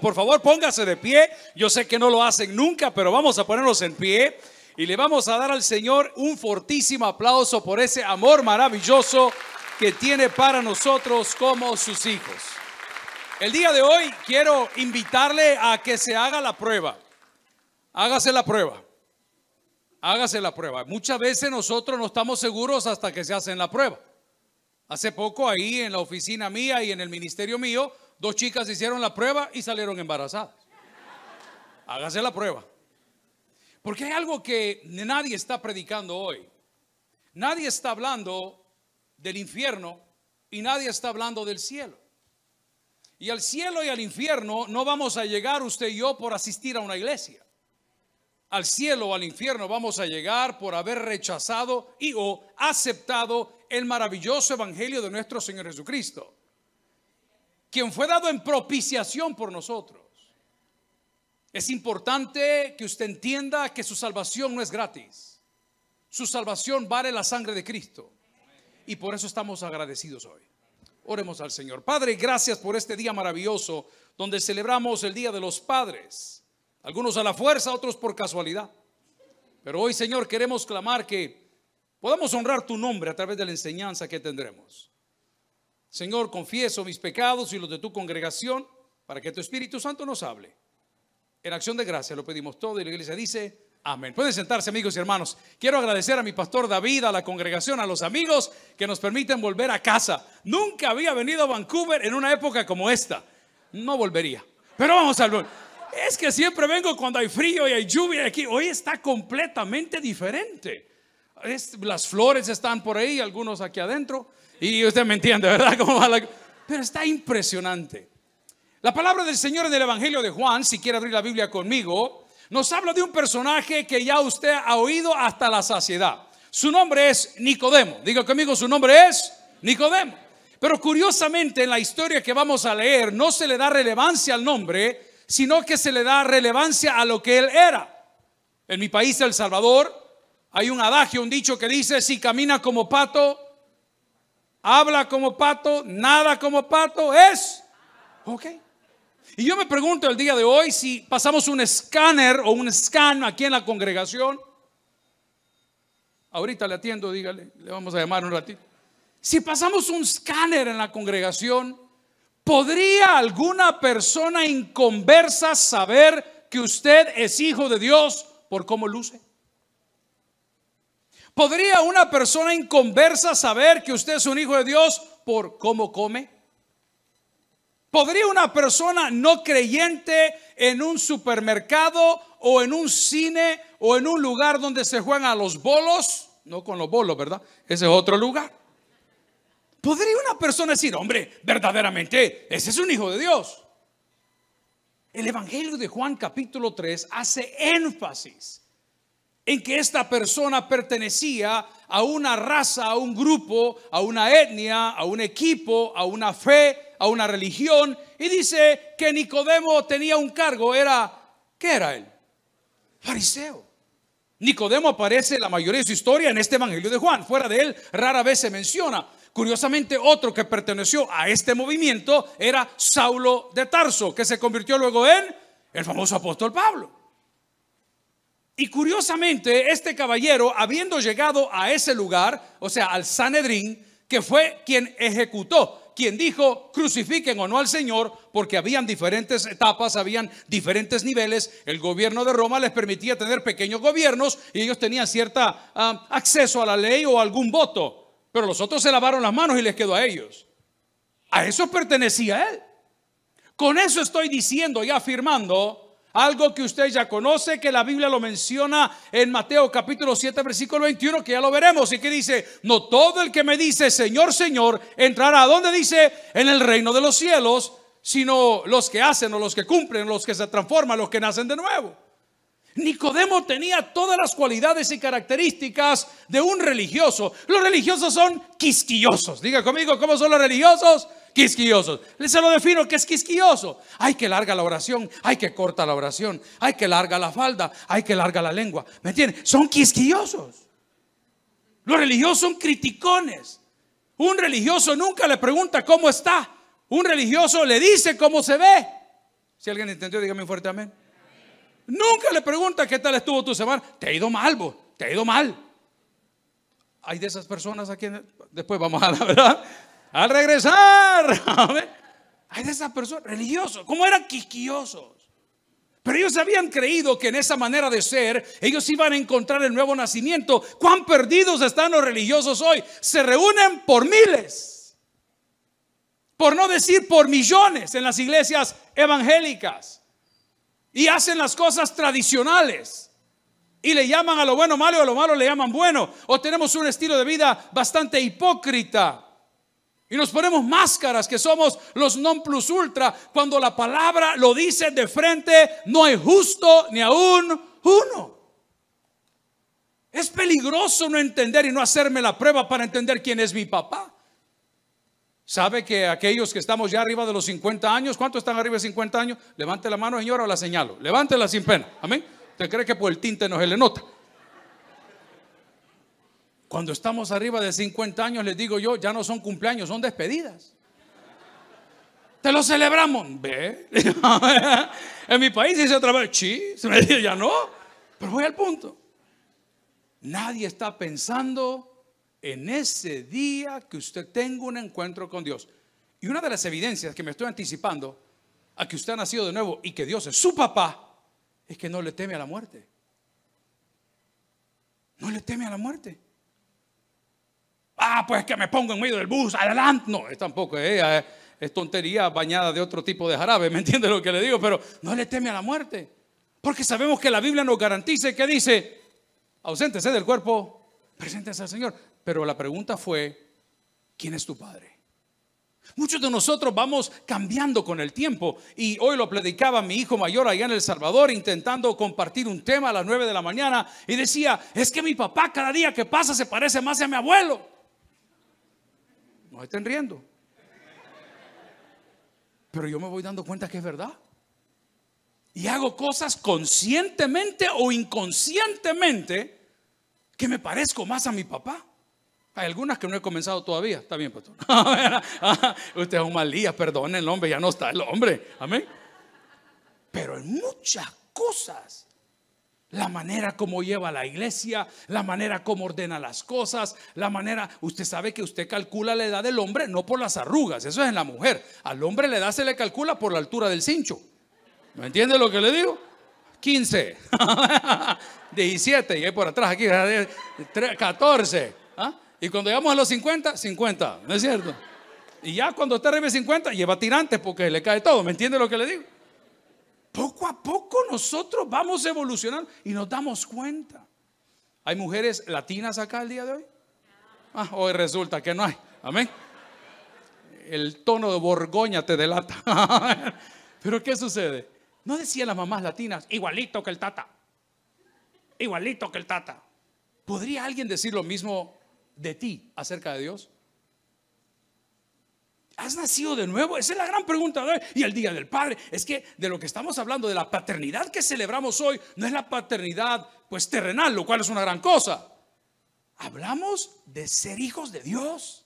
por favor, póngase de pie. Yo sé que no lo hacen nunca, pero vamos a ponernos en pie y le vamos a dar al Señor un fortísimo aplauso por ese amor maravilloso que tiene para nosotros como sus hijos. El día de hoy quiero invitarle a que se haga la prueba. Hágase la prueba. Hágase la prueba. Muchas veces nosotros no estamos seguros hasta que se hacen la prueba. Hace poco ahí en la oficina mía y en el ministerio mío dos chicas hicieron la prueba y salieron embarazadas. Hágase la prueba. Porque hay algo que nadie está predicando hoy. Nadie está hablando del infierno y nadie está hablando del cielo. Y al cielo y al infierno no vamos a llegar usted y yo por asistir a una iglesia. Al cielo o al infierno vamos a llegar por haber rechazado y o aceptado el maravilloso evangelio de nuestro Señor Jesucristo quien fue dado en propiciación por nosotros. Es importante que usted entienda que su salvación no es gratis. Su salvación vale la sangre de Cristo. Y por eso estamos agradecidos hoy. Oremos al Señor. Padre, gracias por este día maravilloso donde celebramos el Día de los Padres. Algunos a la fuerza, otros por casualidad. Pero hoy, Señor, queremos clamar que podamos honrar tu nombre a través de la enseñanza que tendremos. Señor, confieso mis pecados y los de tu congregación para que tu Espíritu Santo nos hable. En acción de gracia lo pedimos todo y la iglesia dice, amén. Pueden sentarse amigos y hermanos. Quiero agradecer a mi pastor David, a la congregación, a los amigos que nos permiten volver a casa. Nunca había venido a Vancouver en una época como esta. No volvería. Pero vamos a ver. es que siempre vengo cuando hay frío y hay lluvia aquí. Hoy está completamente diferente las flores están por ahí, algunos aquí adentro, y usted me entiende, ¿verdad? pero está impresionante. La palabra del Señor en el Evangelio de Juan, si quiere abrir la Biblia conmigo, nos habla de un personaje que ya usted ha oído hasta la saciedad. Su nombre es Nicodemo. Diga conmigo, su nombre es Nicodemo. Pero curiosamente en la historia que vamos a leer no se le da relevancia al nombre, sino que se le da relevancia a lo que él era. En mi país, El Salvador, hay un adagio, un dicho que dice, si camina como pato, habla como pato, nada como pato, es. Ok. Y yo me pregunto el día de hoy si pasamos un escáner o un scan aquí en la congregación. Ahorita le atiendo, dígale, le vamos a llamar un ratito. Si pasamos un escáner en la congregación, ¿podría alguna persona inconversa saber que usted es hijo de Dios por cómo luce? ¿Podría una persona inconversa saber que usted es un hijo de Dios por cómo come? ¿Podría una persona no creyente en un supermercado o en un cine o en un lugar donde se juegan a los bolos? No con los bolos, ¿verdad? Ese es otro lugar. ¿Podría una persona decir, hombre, verdaderamente, ese es un hijo de Dios? El Evangelio de Juan capítulo 3 hace énfasis en que esta persona pertenecía a una raza, a un grupo, a una etnia, a un equipo, a una fe, a una religión. Y dice que Nicodemo tenía un cargo, era, ¿qué era él? Fariseo. Nicodemo aparece la mayoría de su historia en este Evangelio de Juan. Fuera de él rara vez se menciona. Curiosamente, otro que perteneció a este movimiento era Saulo de Tarso, que se convirtió luego en el famoso apóstol Pablo. Y curiosamente, este caballero, habiendo llegado a ese lugar, o sea, al Sanedrín, que fue quien ejecutó, quien dijo, crucifiquen o no al Señor, porque habían diferentes etapas, habían diferentes niveles. El gobierno de Roma les permitía tener pequeños gobiernos y ellos tenían cierto ah, acceso a la ley o algún voto. Pero los otros se lavaron las manos y les quedó a ellos. A eso pertenecía él. Con eso estoy diciendo y afirmando algo que usted ya conoce, que la Biblia lo menciona en Mateo capítulo 7, versículo 21, que ya lo veremos, y que dice, no todo el que me dice, Señor, Señor, entrará, ¿a dónde dice? En el reino de los cielos, sino los que hacen o los que cumplen, los que se transforman, los que nacen de nuevo. Nicodemo tenía todas las cualidades y características de un religioso. Los religiosos son quisquillosos. Diga conmigo, ¿cómo son los religiosos? quisquillosos. Se lo defino que es quisquilloso. Hay que larga la oración, hay que corta la oración, Hay que larga la falda, hay que larga la lengua. ¿Me entienden? Son quisquillosos. Los religiosos son criticones. Un religioso nunca le pregunta cómo está. Un religioso le dice cómo se ve. Si alguien entendió, dígame un fuerte amén. Nunca le pregunta qué tal estuvo tu semana. Te ha ido mal, vos. Te ha ido mal. Hay de esas personas aquí. Después vamos a la verdad. Al regresar, hay de esas personas religiosos, como eran quisquillosos. Pero ellos habían creído que en esa manera de ser ellos iban a encontrar el nuevo nacimiento. Cuán perdidos están los religiosos hoy. Se reúnen por miles, por no decir por millones en las iglesias evangélicas. Y hacen las cosas tradicionales. Y le llaman a lo bueno malo y a lo malo le llaman bueno. O tenemos un estilo de vida bastante hipócrita. Y nos ponemos máscaras que somos los non plus ultra cuando la palabra lo dice de frente, no es justo ni aún uno. Es peligroso no entender y no hacerme la prueba para entender quién es mi papá. ¿Sabe que aquellos que estamos ya arriba de los 50 años, ¿cuántos están arriba de 50 años? Levante la mano, señora, o la señalo. Levántela sin pena. Amén. ¿Te cree que por el tinte no se le nota? Cuando estamos arriba de 50 años, les digo yo, ya no son cumpleaños, son despedidas. Te lo celebramos. Ve. en mi país dice otra vez, sí, se me dice, ya no. Pero voy al punto. Nadie está pensando en ese día que usted tenga un encuentro con Dios. Y una de las evidencias que me estoy anticipando a que usted ha nacido de nuevo y que Dios es su papá, es que no le teme a la muerte. No le teme a la muerte. Ah, pues que me pongo en medio del bus, adelante. No, es tampoco ella. Eh, eh, es tontería bañada de otro tipo de jarabe, ¿me entiende lo que le digo? Pero no le teme a la muerte. Porque sabemos que la Biblia nos garantiza que dice, auséntese del cuerpo, preséntese al Señor. Pero la pregunta fue, ¿quién es tu Padre? Muchos de nosotros vamos cambiando con el tiempo y hoy lo predicaba mi hijo mayor allá en El Salvador intentando compartir un tema a las 9 de la mañana y decía, es que mi papá cada día que pasa se parece más a mi abuelo. No estén riendo. Pero yo me voy dando cuenta que es verdad. Y hago cosas conscientemente o inconscientemente que me parezco más a mi papá. Hay algunas que no he comenzado todavía. Está bien, pastor. Ah, ah, usted es un mal día Perdón, el hombre, ya no está el hombre. Amén. Pero en muchas cosas la manera como lleva la iglesia, la manera como ordena las cosas, la manera, usted sabe que usted calcula la edad del hombre no por las arrugas, eso es en la mujer, al hombre la edad se le calcula por la altura del cincho. ¿Me entiende lo que le digo? 15, 17, y ahí por atrás, aquí, 14. Eh, ¿Ah? Y cuando llegamos a los 50, 50, ¿no es cierto? Y ya cuando usted de 50, lleva tirantes porque le cae todo, ¿me entiende lo que le digo? poco a poco nosotros vamos a evolucionar y nos damos cuenta. ¿Hay mujeres latinas acá el día de hoy? Ah, hoy resulta que no hay. Amén. El tono de Borgoña te delata. Pero ¿qué sucede? No decían las mamás latinas, igualito que el tata. Igualito que el tata. ¿Podría alguien decir lo mismo de ti acerca de Dios? ¿Has nacido de nuevo? Esa es la gran pregunta de hoy. Y el Día del Padre. Es que de lo que estamos hablando, de la paternidad que celebramos hoy, no es la paternidad pues terrenal, lo cual es una gran cosa. Hablamos de ser hijos de Dios.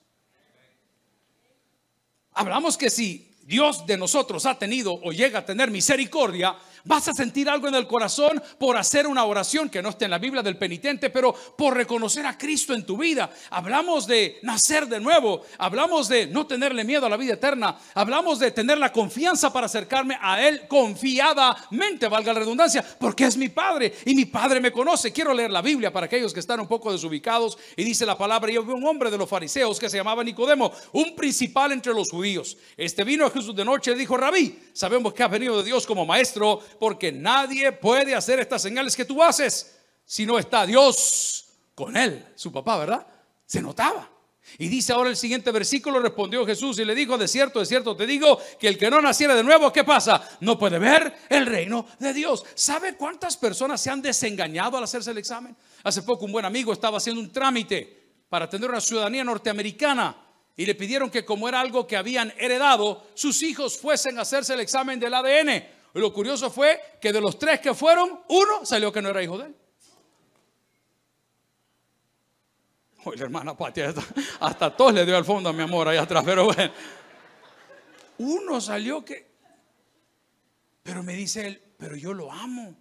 Hablamos que si Dios de nosotros ha tenido o llega a tener misericordia, Vas a sentir algo en el corazón por hacer una oración que no esté en la Biblia del penitente, pero por reconocer a Cristo en tu vida. Hablamos de nacer de nuevo, hablamos de no tenerle miedo a la vida eterna, hablamos de tener la confianza para acercarme a Él confiadamente, valga la redundancia, porque es mi Padre y mi Padre me conoce. Quiero leer la Biblia para aquellos que están un poco desubicados y dice la palabra, yo vi un hombre de los fariseos que se llamaba Nicodemo, un principal entre los judíos. Este vino a Jesús de noche y dijo, rabí, sabemos que ha venido de Dios como maestro porque nadie puede hacer estas señales que tú haces si no está Dios con él, su papá, ¿verdad? Se notaba. Y dice ahora el siguiente versículo, respondió Jesús y le dijo, de cierto, de cierto, te digo que el que no naciera de nuevo, ¿qué pasa? No puede ver el reino de Dios. ¿Sabe cuántas personas se han desengañado al hacerse el examen? Hace poco un buen amigo estaba haciendo un trámite para tener una ciudadanía norteamericana y le pidieron que como era algo que habían heredado, sus hijos fuesen a hacerse el examen del ADN. Y lo curioso fue que de los tres que fueron, uno salió que no era hijo de él. hoy la hermana Patia, hasta, todos le dio al fondo a mi amor allá atrás, pero bueno. Uno salió que... Pero me dice él, pero yo lo amo.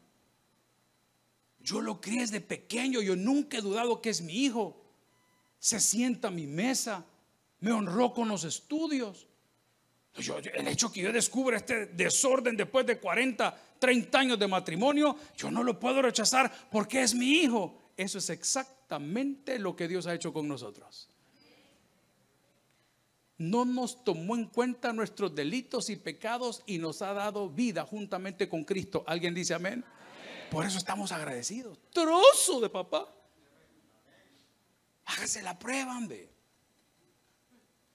Yo lo crié desde pequeño, yo nunca he dudado que es mi hijo. Se sienta a mi mesa, me honró con los estudios el hecho que yo descubra este desorden después de 40, 30 años de matrimonio, yo no lo puedo rechazar porque es mi hijo. Eso es exactamente lo que Dios ha hecho con nosotros. No nos tomó en cuenta nuestros delitos y pecados y nos ha dado vida juntamente con Cristo. ¿Alguien dice amén? Por eso estamos agradecidos. Trozo de papá. Hágase la prueba, hombre.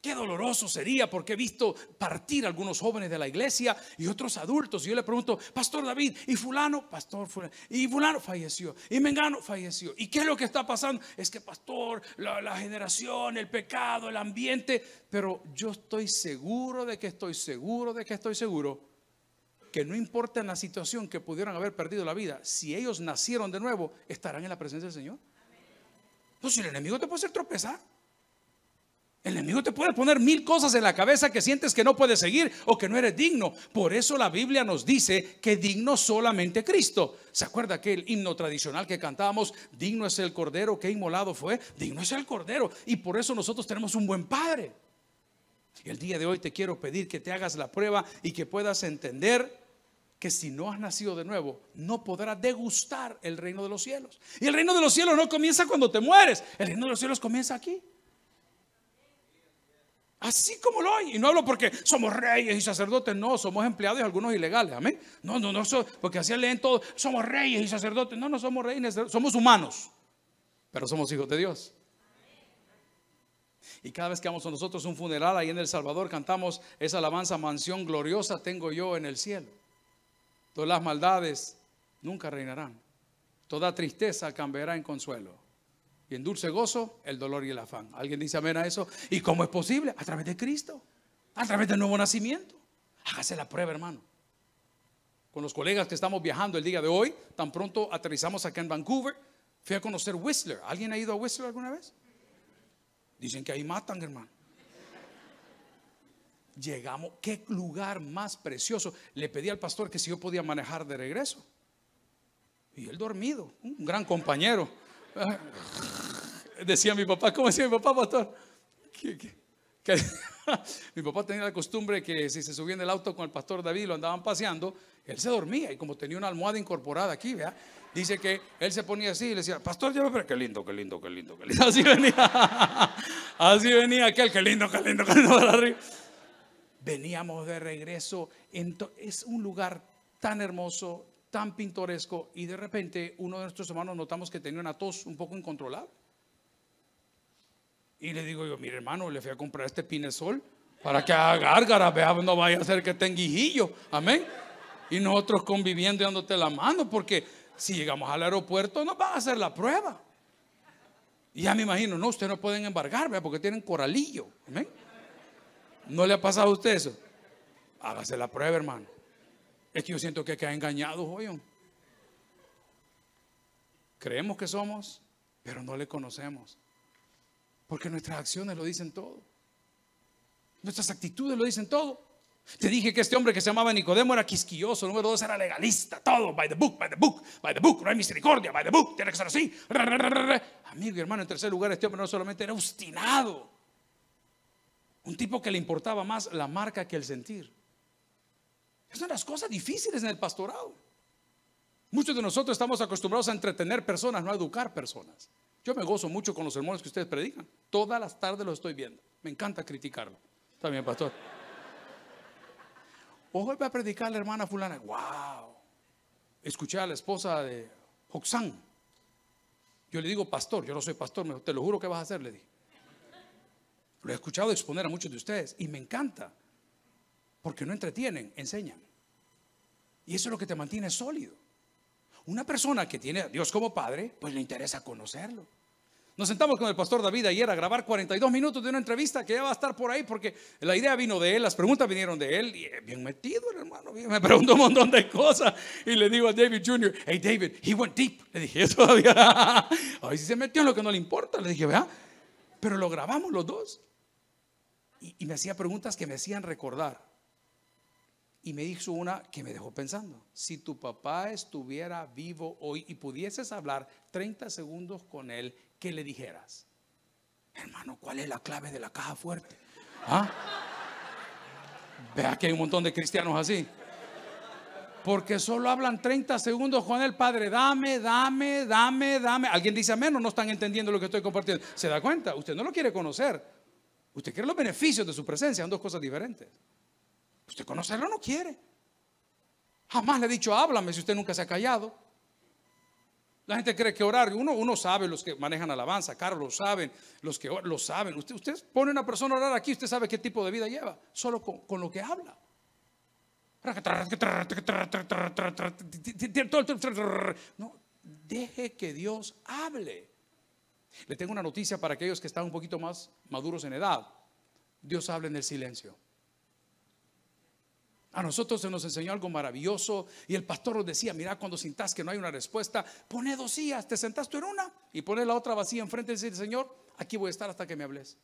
Qué doloroso sería porque he visto partir algunos jóvenes de la iglesia y otros adultos. Y yo le pregunto, Pastor David, y fulano, Pastor y fulano falleció, y Mengano falleció. ¿Y qué es lo que está pasando? Es que, Pastor, la, generación, el pecado, el ambiente. Pero yo estoy seguro de que estoy seguro de que estoy seguro que no importa la situación que pudieran haber perdido la vida, si ellos nacieron de nuevo, estarán en la presencia del Señor. Entonces pues, el enemigo te puede hacer tropezar. El enemigo te puede poner mil cosas en la cabeza que sientes que no puedes seguir o que no eres digno. Por eso la Biblia nos dice que digno solamente Cristo. ¿Se acuerda aquel himno tradicional que cantábamos? Digno es el Cordero que inmolado fue. Digno es el Cordero. Y por eso nosotros tenemos un buen Padre. el día de hoy te quiero pedir que te hagas la prueba y que puedas entender que si no has nacido de nuevo, no podrás degustar el reino de los cielos. Y el reino de los cielos no comienza cuando te mueres, el reino de los cielos comienza aquí. Así como lo hay. Y no hablo porque somos reyes y sacerdotes, no, somos empleados y algunos ilegales. Amén. No, no, no, porque así leen todos. Somos reyes y sacerdotes. No, no somos reyes, somos humanos, pero somos hijos de Dios. Y cada vez que vamos a nosotros un funeral ahí en El Salvador, cantamos esa alabanza, mansión gloriosa tengo yo en el cielo. Todas las maldades nunca reinarán. Toda tristeza cambiará en consuelo. Y en dulce gozo, el dolor y el afán. ¿Alguien dice amén a eso? ¿Y cómo es posible? A través de Cristo, a través del nuevo nacimiento. Hágase la prueba, hermano. Con los colegas que estamos viajando el día de hoy, tan pronto aterrizamos acá en Vancouver, fui a conocer Whistler. ¿Alguien ha ido a Whistler alguna vez? Dicen que ahí matan, hermano. Llegamos, qué lugar más precioso. Le pedí al pastor que si yo podía manejar de regreso. Y él dormido, un gran compañero. Decía mi papá, ¿cómo decía mi papá, pastor? mi papá tenía la costumbre que si se subía en el auto con el pastor David y lo andaban paseando, él se dormía y como tenía una almohada incorporada aquí, vea Dice que él se ponía así y le decía, pastor, qué lindo, qué lindo, qué lindo, qué lindo. Así venía, así venía aquel, qué lindo, qué lindo, Veníamos de regreso, es un lugar tan hermoso, tan pintoresco y de repente uno de nuestros hermanos notamos que tenía una tos un poco incontrolada. Y le digo yo, mire hermano, le fui a comprar este pinesol para que haga gárgara, vea, no vaya a ser que tenga guijillo, amén. Y nosotros conviviendo dándote la mano, porque si llegamos al aeropuerto nos van a hacer la prueba. Y ya me imagino, no, usted no pueden embargar, porque tienen coralillo, amén. ¿No le ha pasado a usted eso? Hágase la prueba, hermano. Es que yo siento que ha engañado hoy. Creemos que somos, pero no le conocemos. Porque nuestras acciones lo dicen todo. Nuestras actitudes lo dicen todo. Te dije que este hombre que se llamaba Nicodemo era quisquilloso, número dos era legalista, todo, by the book, by the book, by the book, no hay misericordia, by the book, tiene que ser así. Amigo y hermano, en tercer lugar, este hombre no solamente era obstinado, un tipo que le importaba más la marca que el sentir. Es una de las cosas difíciles en el pastorado. Muchos de nosotros estamos acostumbrados a entretener personas, no a educar personas. Yo me gozo mucho con los sermones que ustedes predican. Todas las tardes los estoy viendo. Me encanta criticarlo. También, pastor. Hoy va a predicar la hermana fulana. ¡Wow! Escuché a la esposa de Oxán. Yo le digo, pastor, yo no soy pastor, te lo juro que vas a hacer, le dije. Lo he escuchado exponer a muchos de ustedes y me encanta. Porque no entretienen, enseñan. Y eso es lo que te mantiene sólido. Una persona que tiene a Dios como padre, pues le interesa conocerlo. Nos sentamos con el pastor David ayer a grabar 42 minutos de una entrevista que ya va a estar por ahí porque la idea vino de él, las preguntas vinieron de él y eh, bien metido el hermano, me preguntó un montón de cosas y le digo a David Jr., hey David, he went deep. Le dije, eso todavía, ver si se metió en lo que no le importa. Le dije, vea, pero lo grabamos los dos. y me hacía preguntas que me hacían recordar y me dijo una que me dejó pensando, si tu papá estuviera vivo hoy y pudieses hablar 30 segundos con él, ¿qué le dijeras? Hermano, ¿cuál es la clave de la caja fuerte? ¿Ah? Vea que hay un montón de cristianos así. Porque solo hablan 30 segundos con el Padre. Dame, dame, dame, dame. Alguien dice a menos, no están entendiendo lo que estoy compartiendo. ¿Se da cuenta? Usted no lo quiere conocer. Usted quiere los beneficios de su presencia. Son dos cosas diferentes. Usted pues conocerlo no quiere. Jamás le he dicho, háblame si usted nunca se ha callado. La gente cree que orar, uno, uno sabe, los que manejan alabanza, Carlos lo saben, los que lo saben. Usted, usted pone a una persona a orar aquí, usted sabe qué tipo de vida lleva, solo con, con lo que habla. No, deje que Dios hable. Le tengo una noticia para aquellos que están un poquito más maduros en edad. Dios habla en el silencio. A nosotros se nos enseñó algo maravilloso y el pastor nos decía, mira, cuando sintás que no hay una respuesta, pone dos sillas, te sentás tú en una y pone la otra vacía enfrente y dice, Señor, aquí voy a estar hasta que me hables.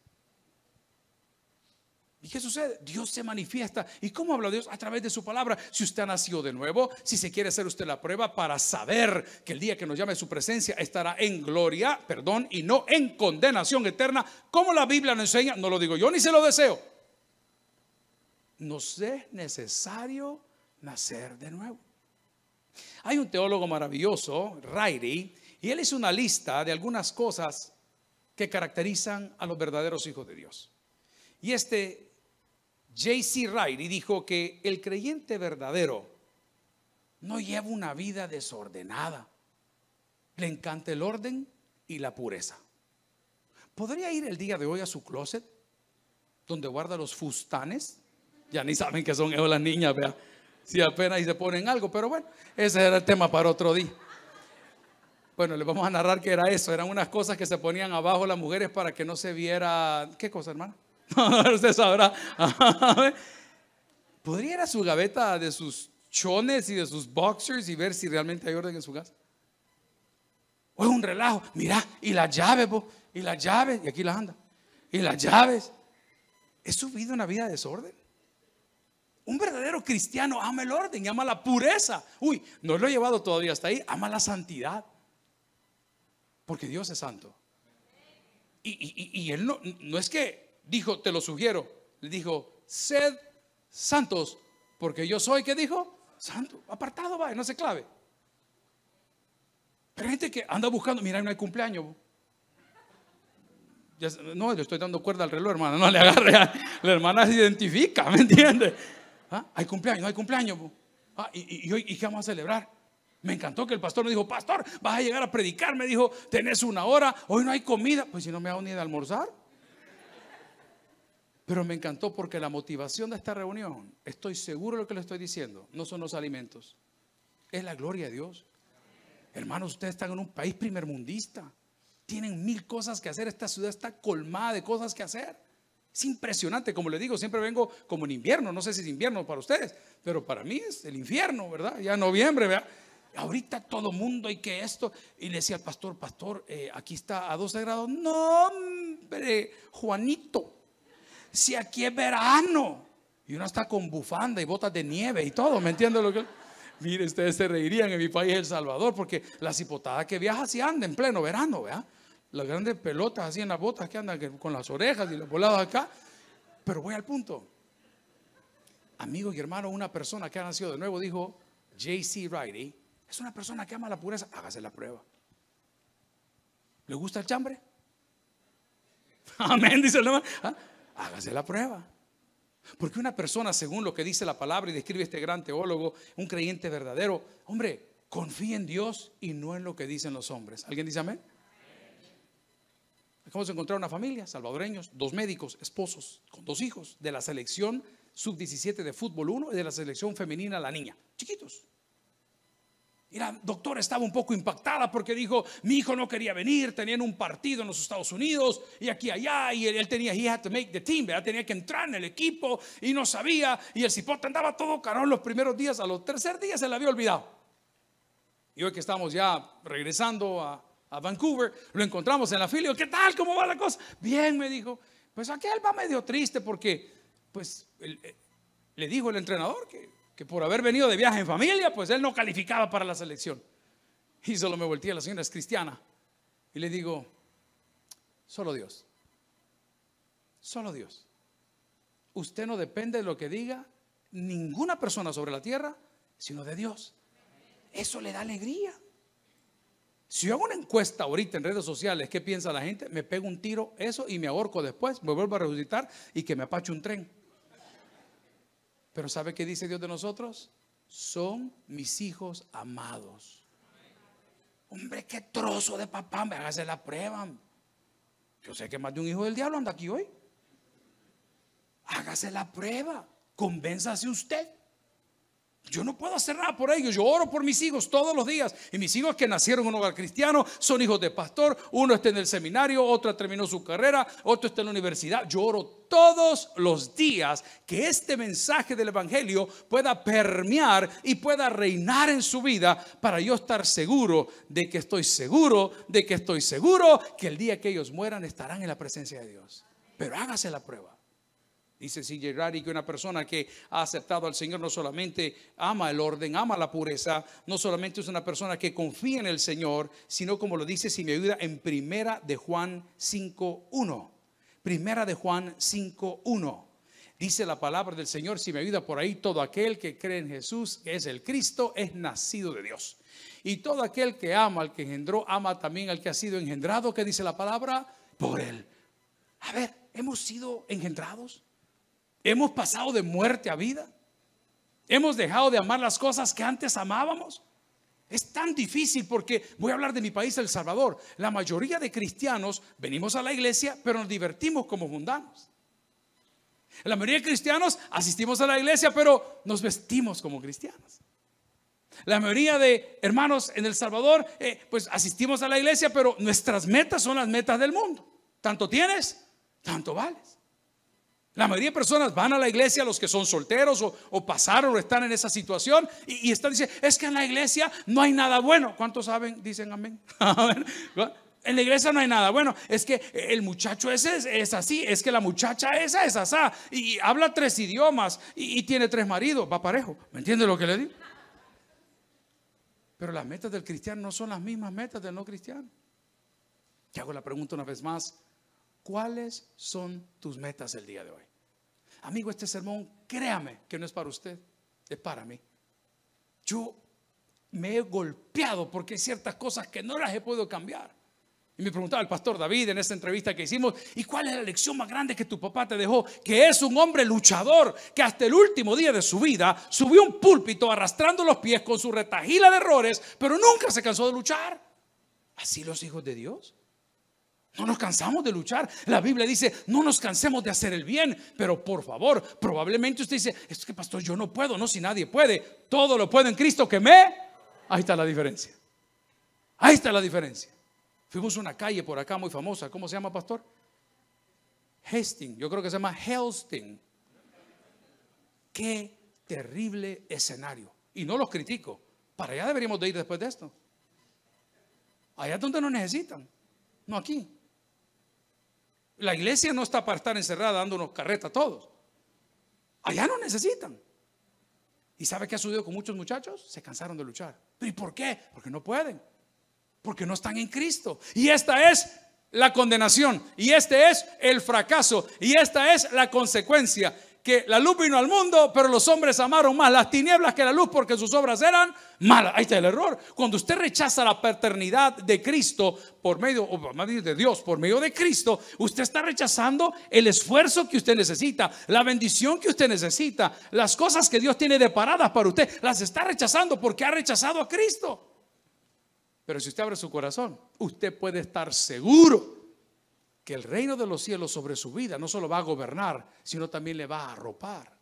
¿Y qué sucede? Dios se manifiesta. ¿Y cómo habla Dios? A través de su palabra. Si usted ha nacido de nuevo, si se quiere hacer usted la prueba para saber que el día que nos llame su presencia estará en gloria, perdón, y no en condenación eterna, como la Biblia nos enseña, no lo digo yo ni se lo deseo nos es necesario nacer de nuevo. Hay un teólogo maravilloso, Riley, y él hizo una lista de algunas cosas que caracterizan a los verdaderos hijos de Dios. Y este J.C. Riley dijo que el creyente verdadero no lleva una vida desordenada. Le encanta el orden y la pureza. ¿Podría ir el día de hoy a su closet donde guarda los fustanes ya ni saben que son ellos las niñas, vea. Si apenas y se ponen algo, pero bueno, ese era el tema para otro día. Bueno, les vamos a narrar que era eso. Eran unas cosas que se ponían abajo las mujeres para que no se viera. ¿Qué cosa, hermana? Usted sabrá. ¿Podría ir a su gaveta de sus chones y de sus boxers y ver si realmente hay orden en su casa? O es un relajo. Mira, y las llaves, vos, y las llaves, y aquí las anda. Y las llaves. su vida una vida de desorden? Un verdadero cristiano ama el orden, ama la pureza. Uy, no lo he llevado todavía hasta ahí, ama la santidad. Porque Dios es santo. Y, él no, no es que dijo, te lo sugiero, le dijo, sed santos, porque yo soy, ¿qué dijo? Santo, apartado va, no se clave. Pero gente que anda buscando, mira, no hay cumpleaños. no, le estoy dando cuerda al reloj, hermana. No le agarre. La hermana se identifica, ¿me entiende? ¿Ah? Hay cumpleaños, hay cumpleaños. Ah, ¿Y, hoy, ¿Y qué vamos a celebrar? Me encantó que el pastor me dijo, pastor, vas a llegar a predicar. Me dijo, tenés una hora, hoy no hay comida. Pues si no me hago ni de almorzar. Pero me encantó porque la motivación de esta reunión, estoy seguro de lo que le estoy diciendo, no son los alimentos, es la gloria de Dios. Hermanos, ustedes están en un país primermundista, tienen mil cosas que hacer, esta ciudad está colmada de cosas que hacer. Es impresionante, como le digo, siempre vengo como en invierno, no sé si es invierno para ustedes, pero para mí es el infierno, ¿verdad? Ya noviembre, ¿verdad? Ahorita todo mundo y que esto. Y le decía al pastor, pastor, eh, aquí está a 12 grados. No, hombre, Juanito, si aquí es verano. Y uno está con bufanda y botas de nieve y todo, ¿me entiende lo que... Mire, ustedes se reirían en mi país, El Salvador, porque la cipotada que viaja si anda en pleno verano, ¿verdad? las grandes pelotas así en las botas que andan con las orejas y los volados acá. Pero voy al punto. Amigo y hermano, una persona que ha nacido de nuevo dijo J.C. Riley ¿eh? es una persona que ama la pureza. Hágase la prueba. ¿Le gusta el chambre? Amén, dice el ah, Hágase la prueba. Porque una persona, según lo que dice la palabra y describe este gran teólogo, un creyente verdadero, hombre, confía en Dios y no en lo que dicen los hombres. ¿Alguien dice amén? Acabamos de encontrar una familia, salvadoreños, dos médicos, esposos, con dos hijos, de la selección sub-17 de fútbol 1 y de la selección femenina la niña, chiquitos. Y la doctora estaba un poco impactada porque dijo, mi hijo no quería venir, tenían un partido en los Estados Unidos y aquí allá, y él, tenía, he had to make the team, ¿verdad? tenía que entrar en el equipo y no sabía, y el cipote andaba todo carón los primeros días, a los tercer días se le había olvidado. Y hoy que estamos ya regresando a, a Vancouver, lo encontramos en la fila, ¿qué tal? ¿Cómo va la cosa? Bien, me dijo. Pues aquel va medio triste porque, pues, eh, le dijo el entrenador que, que por haber venido de viaje en familia, pues él no calificaba para la selección. Y solo me volteé a la señora, es cristiana. Y le digo, solo Dios. Solo Dios. Usted no depende de lo que diga ninguna persona sobre la tierra, sino de Dios. Eso le da alegría. Si yo hago una encuesta ahorita en redes sociales, ¿qué piensa la gente? Me pego un tiro, eso, y me ahorco después, me vuelvo a resucitar y que me apache un tren. Pero ¿sabe qué dice Dios de nosotros? Son mis hijos amados. Hombre, qué trozo de papá, me hágase la prueba. Yo sé que más de un hijo del diablo anda aquí hoy. Hágase la prueba, convénzase usted. Yo no puedo hacer nada por ellos. Yo oro por mis hijos todos los días. Y mis hijos que nacieron en un hogar cristiano son hijos de pastor. Uno está en el seminario, otro terminó su carrera, otro está en la universidad. Yo oro todos los días que este mensaje del Evangelio pueda permear y pueda reinar en su vida para yo estar seguro de que estoy seguro, de que estoy seguro que el día que ellos mueran estarán en la presencia de Dios. Pero hágase la prueba. Dice llegar y que una persona que ha aceptado al Señor no solamente ama el orden, ama la pureza, no solamente es una persona que confía en el Señor, sino como lo dice si me ayuda en Primera de Juan 5.1. Primera de Juan 5.1. Dice la palabra del Señor, si me ayuda por ahí, todo aquel que cree en Jesús, que es el Cristo, es nacido de Dios. Y todo aquel que ama al que engendró, ama también al que ha sido engendrado, que dice la palabra, por él. A ver, hemos sido engendrados. Hemos pasado de muerte a vida. Hemos dejado de amar las cosas que antes amábamos. Es tan difícil porque voy a hablar de mi país, El Salvador. La mayoría de cristianos venimos a la iglesia, pero nos divertimos como mundanos. La mayoría de cristianos asistimos a la iglesia, pero nos vestimos como cristianos. La mayoría de hermanos en El Salvador, eh, pues asistimos a la iglesia, pero nuestras metas son las metas del mundo. Tanto tienes, tanto vales. La mayoría de personas van a la iglesia, los que son solteros o, pasaron o están en esa situación, y, están diciendo, es que en la iglesia no hay nada bueno. ¿Cuántos saben? Dicen amén. en la iglesia no hay nada bueno. Es que el muchacho ese es, así, es que la muchacha esa es asá, y, habla tres idiomas y, tiene tres maridos, va parejo. ¿Me entiendes lo que le digo? Pero las metas del cristiano no son las mismas metas del no cristiano. Te hago la pregunta una vez más. ¿Cuáles son tus metas el día de hoy? Amigo, este sermón, créame que no es para usted, es para mí. Yo me he golpeado porque hay ciertas cosas que no las he podido cambiar. Y me preguntaba el pastor David en esta entrevista que hicimos, ¿y cuál es la lección más grande que tu papá te dejó? Que es un hombre luchador, que hasta el último día de su vida subió un púlpito arrastrando los pies con su retajila de errores, pero nunca se cansó de luchar. Así los hijos de Dios. No nos cansamos de luchar. La Biblia dice, no nos cansemos de hacer el bien, pero por favor, probablemente usted dice, es que pastor, yo no puedo, no si nadie puede. Todo lo puedo en Cristo que me... Ahí está la diferencia. Ahí está la diferencia. Fuimos a una calle por acá muy famosa. ¿Cómo se llama, pastor? Hasting Yo creo que se llama Helsting. Qué terrible escenario. Y no los critico. Para allá deberíamos de ir después de esto. Allá donde nos necesitan. No aquí. La iglesia no está para estar encerrada dándonos carreta a todos. Allá no necesitan. ¿Y sabe qué ha sucedido con muchos muchachos? Se cansaron de luchar. y por qué? Porque no pueden. Porque no están en Cristo. Y esta es la condenación. Y este es el fracaso. Y esta es la consecuencia que la luz vino al mundo, pero los hombres amaron más las tinieblas que la luz porque sus obras eran malas. Ahí está el error. Cuando usted rechaza la paternidad de Cristo por medio, o más de Dios, por medio de Cristo, usted está rechazando el esfuerzo que usted necesita, la bendición que usted necesita, las cosas que Dios tiene deparadas para usted, las está rechazando porque ha rechazado a Cristo. Pero si usted abre su corazón, usted puede estar seguro que el reino de los cielos sobre su vida no solo va a gobernar, sino también le va a arropar.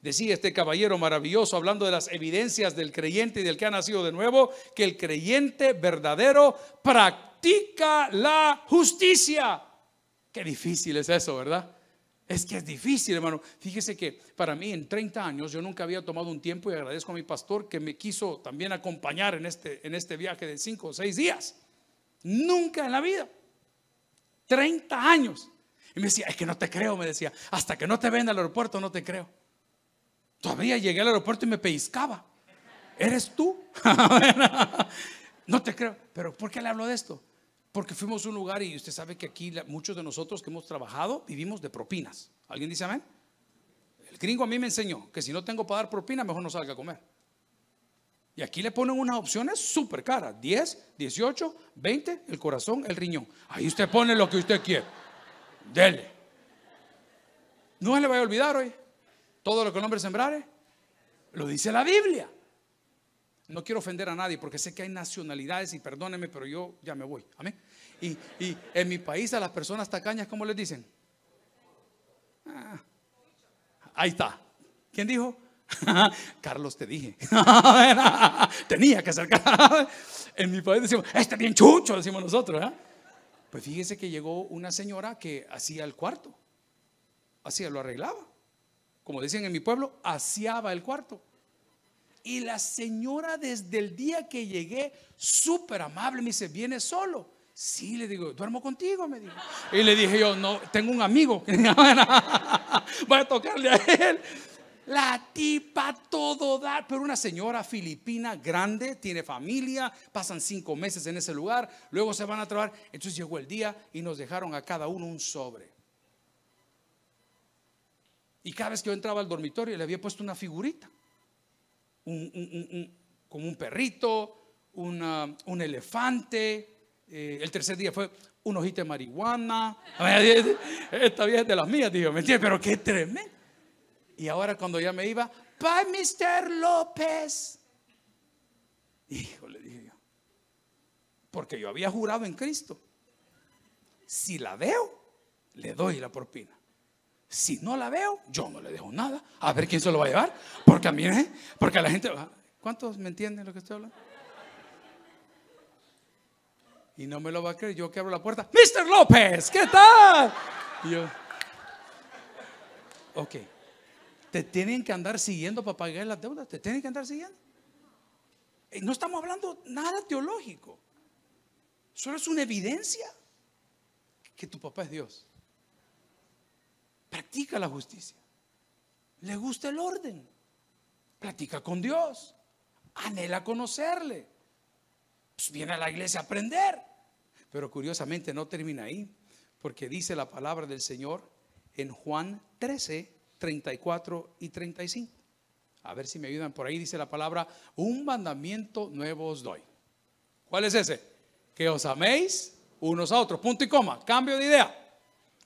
Decía este caballero maravilloso, hablando de las evidencias del creyente y del que ha nacido de nuevo, que el creyente verdadero practica la justicia. Qué difícil es eso, ¿verdad? Es que es difícil, hermano. Fíjese que para mí en 30 años yo nunca había tomado un tiempo y agradezco a mi pastor que me quiso también acompañar en este, en este viaje de 5 o 6 días. Nunca en la vida. 30 años. Y me decía, es que no te creo, me decía, hasta que no te ven al aeropuerto no te creo. Todavía llegué al aeropuerto y me pellizcaba. ¿Eres tú? no te creo. Pero ¿por qué le hablo de esto? Porque fuimos a un lugar y usted sabe que aquí muchos de nosotros que hemos trabajado vivimos de propinas. ¿Alguien dice amén? El gringo a mí me enseñó que si no tengo para dar propina, mejor no salga a comer. Y aquí le ponen unas opciones súper caras. 10, 18, 20, el corazón, el riñón. Ahí usted pone lo que usted quiere. Dele. No se le vaya a olvidar hoy. Todo lo que el hombre sembrare, lo dice la Biblia. No quiero ofender a nadie porque sé que hay nacionalidades y perdónenme, pero yo ya me voy. Amén. Y, y en mi país a las personas tacañas, ¿cómo les dicen? Ah, ahí está. ¿Quién dijo? Carlos, te dije. Tenía que acercar En mi país decimos, este bien chucho, decimos nosotros. ¿eh? Pues fíjese que llegó una señora que hacía el cuarto. Hacía, lo arreglaba. Como decían en mi pueblo, aseaba el cuarto. Y la señora desde el día que llegué, súper amable, me dice, viene solo. Sí, le digo, duermo contigo, me dijo. Y le dije yo, no, tengo un amigo. Voy a tocarle a él. La tipa todo dar, pero una señora filipina grande, tiene familia, pasan cinco meses en ese lugar, luego se van a trabajar. Entonces llegó el día y nos dejaron a cada uno un sobre. Y cada vez que yo entraba al dormitorio le había puesto una figurita, como un perrito, un elefante. Eh, el tercer día fue un hojita de marihuana. Esta vieja es de las mías, ¿me Pero qué tremendo. Y ahora cuando ya me iba, bye, Mr. López. Hijo, le dije yo. Porque yo había jurado en Cristo. Si la veo, le doy la propina. Si no la veo, yo no le dejo nada. A ver quién se lo va a llevar. Porque a mí, ¿eh? porque a la gente. Ah, ¿Cuántos me entienden lo que estoy hablando? Y no me lo va a creer. Yo que abro la puerta. Mr. López, ¿qué tal? yo. Ok. Te tienen que andar siguiendo para pagar las deudas. Te tienen que andar siguiendo. Eh, no estamos hablando nada teológico. Solo es una evidencia que tu papá es Dios. Practica la justicia. Le gusta el orden. Practica con Dios. Anhela conocerle. Pues viene a la iglesia a aprender. Pero curiosamente no termina ahí. Porque dice la palabra del Señor en Juan 13, 34 y 35. A ver si me ayudan por ahí. Dice la palabra, un mandamiento nuevo os doy. ¿Cuál es ese? Que os améis unos a otros. Punto y coma. Cambio de idea.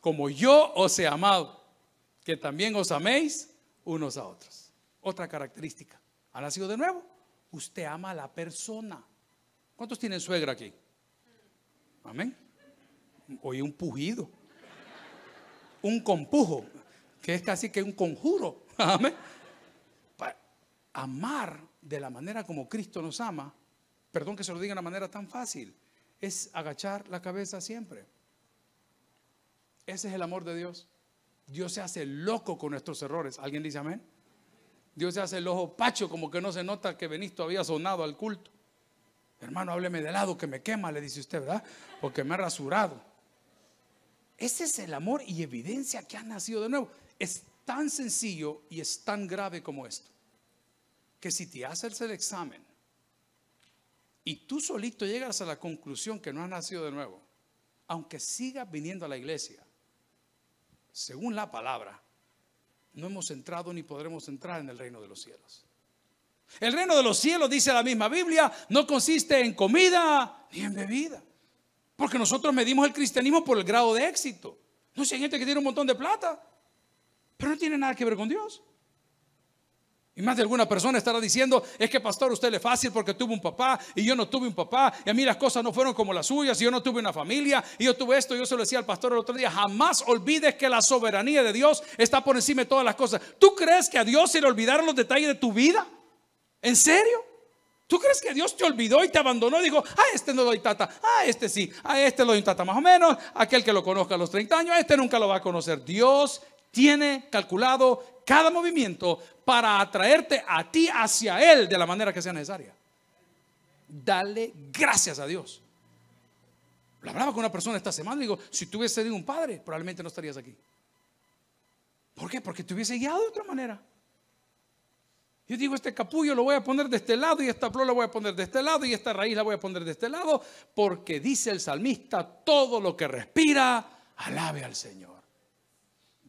Como yo os he amado, que también os améis unos a otros. Otra característica. Ha nacido de nuevo. Usted ama a la persona. ¿Cuántos tienen suegra aquí? Amén. hoy un pujido. Un compujo que es casi que un conjuro. Amén. Para amar de la manera como Cristo nos ama, perdón que se lo diga de una manera tan fácil, es agachar la cabeza siempre. Ese es el amor de Dios. Dios se hace loco con nuestros errores. ¿Alguien dice amén? Dios se hace el ojo pacho, como que no se nota que Benito había sonado al culto. Hermano, hábleme de lado que me quema, le dice usted, ¿verdad? Porque me ha rasurado. Ese es el amor y evidencia que ha nacido de nuevo. Es tan sencillo y es tan grave como esto, que si te haces el examen y tú solito llegas a la conclusión que no has nacido de nuevo, aunque sigas viniendo a la iglesia, según la palabra, no hemos entrado ni podremos entrar en el reino de los cielos. El reino de los cielos, dice la misma Biblia, no consiste en comida ni en bebida. Porque nosotros medimos el cristianismo por el grado de éxito. No si hay gente que tiene un montón de plata, pero no tiene nada que ver con Dios. Y más de alguna persona estará diciendo, es que pastor, usted le fácil porque tuvo un papá y yo no tuve un papá y a mí las cosas no fueron como las suyas y yo no tuve una familia y yo tuve esto. Y yo se lo decía al pastor el otro día, jamás olvides que la soberanía de Dios está por encima de todas las cosas. ¿Tú crees que a Dios se le olvidaron los detalles de tu vida? ¿En serio? ¿Tú crees que Dios te olvidó y te abandonó? Dijo, a este no doy tata, a este sí, a este lo doy tata más o menos, aquel que lo conozca a los 30 años, a este nunca lo va a conocer. Dios tiene calculado cada movimiento para atraerte a ti hacia Él de la manera que sea necesaria. Dale gracias a Dios. Lo hablaba con una persona esta semana y digo, si tú hubieses sido un padre, probablemente no estarías aquí. ¿Por qué? Porque te hubiese guiado de otra manera. Yo digo, este capullo lo voy a poner de este lado y esta flor la voy a poner de este lado y esta raíz la voy a poner de este lado, porque dice el salmista, todo lo que respira, alabe al Señor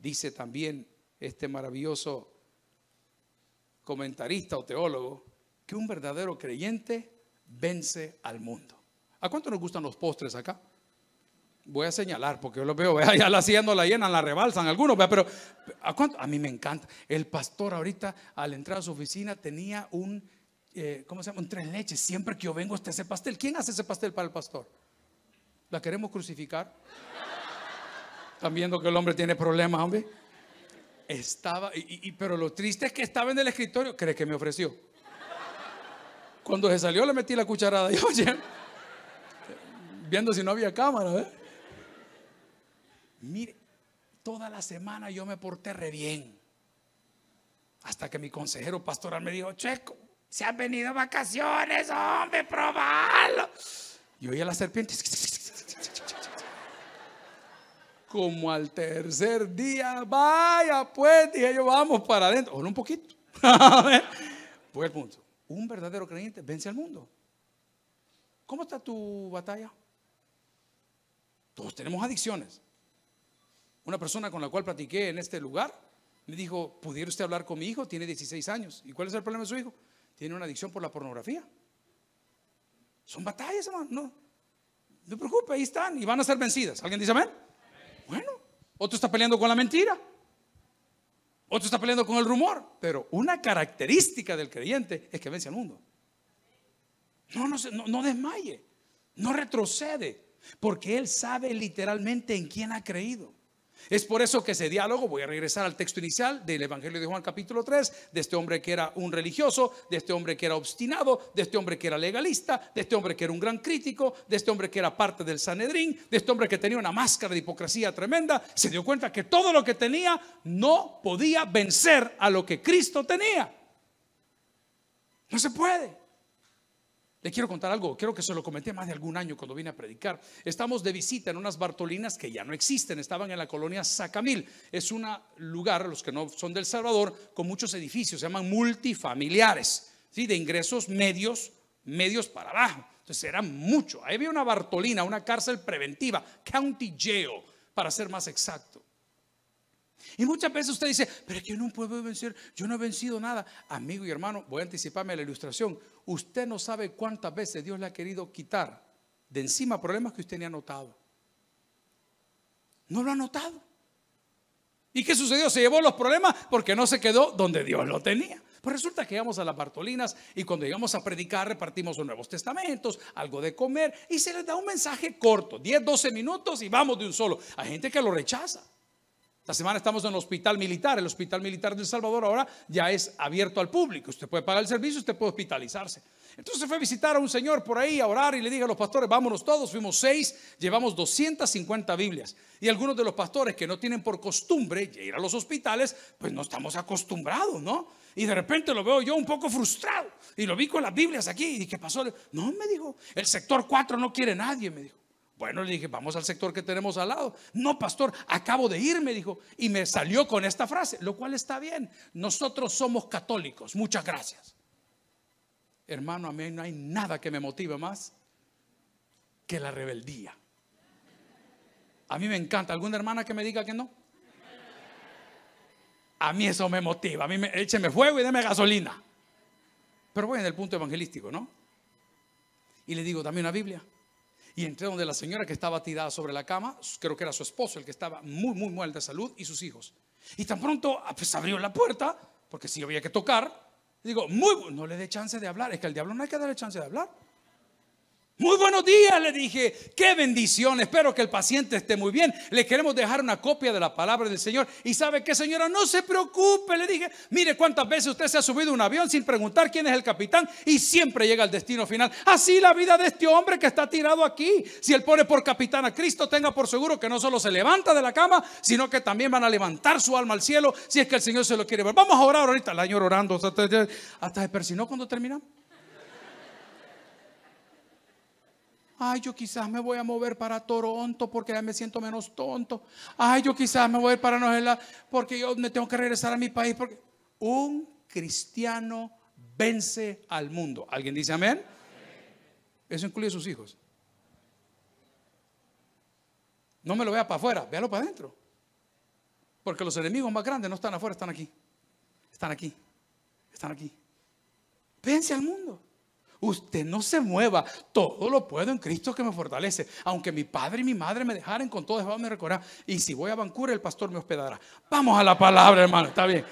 dice también este maravilloso comentarista o teólogo, que un verdadero creyente vence al mundo. ¿A cuánto nos gustan los postres acá? Voy a señalar porque yo lo veo, ya la haciendo, la llenan, la rebalsan algunos, pero ¿a cuánto? A mí me encanta. El pastor ahorita al entrar a su oficina tenía un, eh, ¿cómo se llama? Un tres leches. Siempre que yo vengo está ese pastel. ¿Quién hace ese pastel para el pastor? ¿La queremos crucificar? Están viendo que el hombre tiene problemas, hombre. Estaba, y, pero lo triste es que estaba en el escritorio. ¿Crees que me ofreció? Cuando se salió le metí la cucharada. Y oye, viendo si no había cámara, ¿eh? Mire, toda la semana yo me porté re bien. Hasta que mi consejero pastoral me dijo, Checo, se han venido vacaciones, hombre, probalo. Y oía a la serpiente. como al tercer día, vaya pues, dije yo, vamos para adentro. no, un poquito. Pues punto. Un verdadero creyente vence al mundo. ¿Cómo está tu batalla? Todos tenemos adicciones. Una persona con la cual platiqué en este lugar me dijo, ¿pudiera usted hablar con mi hijo? Tiene 16 años. ¿Y cuál es el problema de su hijo? Tiene una adicción por la pornografía. Son batallas, hermano. No, no preocupes, ahí están y van a ser vencidas. ¿Alguien dice amén? Bueno, otro está peleando con la mentira. Otro está peleando con el rumor. Pero una característica del creyente es que vence al mundo. No, no, no, no desmaye. No retrocede. Porque él sabe literalmente en quién ha creído. Es por eso que ese diálogo, voy a regresar al texto inicial del Evangelio de Juan capítulo 3, de este hombre que era un religioso, de este hombre que era obstinado, de este hombre que era legalista, de este hombre que era un gran crítico, de este hombre que era parte del Sanedrín, de este hombre que tenía una máscara de hipocresía tremenda, se dio cuenta que todo lo que tenía no podía vencer a lo que Cristo tenía. No se puede. Le quiero contar algo, creo que se lo comenté más de algún año cuando vine a predicar. Estamos de visita en unas Bartolinas que ya no existen, estaban en la colonia Sacamil. Es un lugar, los que no son del Salvador, con muchos edificios, se llaman multifamiliares, ¿sí? de ingresos medios, medios para abajo. Entonces era mucho. Ahí había una Bartolina, una cárcel preventiva, county jail, para ser más exacto. Y muchas veces usted dice, pero es que yo no puedo vencer, yo no he vencido nada. Amigo y hermano, voy a anticiparme a la ilustración. Usted no sabe cuántas veces Dios le ha querido quitar de encima problemas que usted ni ha notado. No lo ha notado. ¿Y qué sucedió? Se llevó los problemas porque no se quedó donde Dios lo tenía. Pues resulta que llegamos a las Bartolinas y cuando llegamos a predicar repartimos los Nuevos Testamentos, algo de comer y se les da un mensaje corto, 10, 12 minutos y vamos de un solo. Hay gente que lo rechaza. Esta semana estamos en el hospital militar. El hospital militar del Salvador ahora ya es abierto al público. Usted puede pagar el servicio, usted puede hospitalizarse. Entonces fue a visitar a un señor por ahí a orar y le dije a los pastores, vámonos todos. Fuimos seis, llevamos 250 Biblias. Y algunos de los pastores que no tienen por costumbre ir a los hospitales, pues no estamos acostumbrados, ¿no? Y de repente lo veo yo un poco frustrado. Y lo vi con las Biblias aquí. ¿Y dije, qué pasó? No, me dijo, el sector 4 no quiere nadie, me dijo. Bueno, le dije, vamos al sector que tenemos al lado. No, pastor, acabo de irme, dijo. Y me salió con esta frase, lo cual está bien. Nosotros somos católicos, muchas gracias. Hermano, a mí no hay nada que me motive más que la rebeldía. A mí me encanta. ¿Alguna hermana que me diga que no? A mí eso me motiva. A mí me, écheme fuego y deme gasolina. Pero voy en el punto evangelístico, ¿no? Y le digo, también una Biblia y entré donde la señora que estaba tirada sobre la cama, creo que era su esposo el que estaba muy, muy mal de salud y sus hijos. Y tan pronto ah, se pues, abrió la puerta, porque si había que tocar, digo, muy, no le dé chance de hablar, es que al diablo no hay que darle chance de hablar. Muy buenos días, le dije. Qué bendición. Espero que el paciente esté muy bien. Le queremos dejar una copia de la palabra del Señor. Y sabe qué, señora, no se preocupe. Le dije, mire cuántas veces usted se ha subido a un avión sin preguntar quién es el capitán y siempre llega al destino final. Así la vida de este hombre que está tirado aquí. Si él pone por capitán a Cristo, tenga por seguro que no solo se levanta de la cama, sino que también van a levantar su alma al cielo si es que el Señor se lo quiere ver. Vamos a orar ahorita. El Señor orando hasta, hasta se no, cuando terminamos. Ay, yo quizás me voy a mover para Toronto porque ya me siento menos tonto. Ay, yo quizás me voy a ir para Nueva porque yo me tengo que regresar a mi país. Porque... Un cristiano vence al mundo. ¿Alguien dice amén? Eso incluye a sus hijos. No me lo vea para afuera, véalo para adentro. Porque los enemigos más grandes no están afuera, están aquí. Están aquí. Están aquí. Vence al mundo. Usted no se mueva. Todo lo puedo en Cristo que me fortalece. Aunque mi padre y mi madre me dejaren, con todo déjame me Y si voy a Vancouver, el pastor me hospedará. Vamos a la palabra, hermano. Está bien.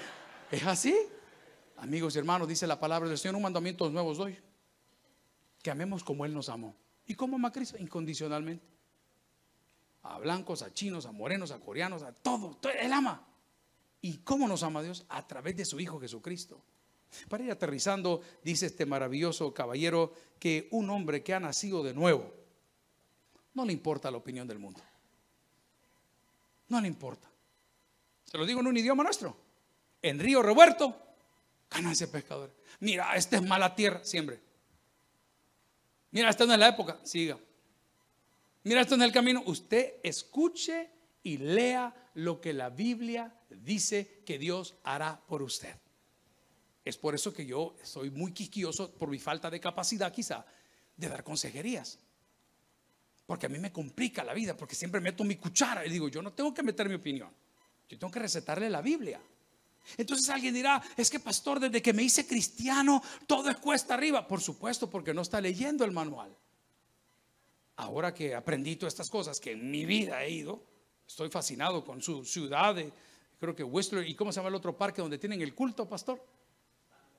¿Es así? Amigos y hermanos, dice la palabra del Señor, un mandamiento nuevo hoy: Que amemos como Él nos amó. ¿Y cómo ama Cristo? Incondicionalmente. A blancos, a chinos, a morenos, a coreanos, a todo, todo. Él ama. ¿Y cómo nos ama Dios? A través de su Hijo Jesucristo. Para ir aterrizando, dice este maravilloso caballero que un hombre que ha nacido de nuevo, no le importa la opinión del mundo. No le importa. Se lo digo en un idioma nuestro. En Río Roberto ese pescador Mira, esta es mala tierra, siempre. Mira, esta no es la época, siga. Mira, esto en el camino. Usted escuche y lea lo que la Biblia dice que Dios hará por usted. Es por eso que yo soy muy quisquioso por mi falta de capacidad quizá de dar consejerías. Porque a mí me complica la vida, porque siempre meto mi cuchara y digo, yo no tengo que meter mi opinión, yo tengo que recetarle la Biblia. Entonces alguien dirá, es que pastor, desde que me hice cristiano, todo es cuesta arriba. Por supuesto, porque no está leyendo el manual. Ahora que aprendí todas estas cosas que en mi vida he ido, estoy fascinado con su ciudad, creo que Whistler, ¿y cómo se llama el otro parque donde tienen el culto, pastor?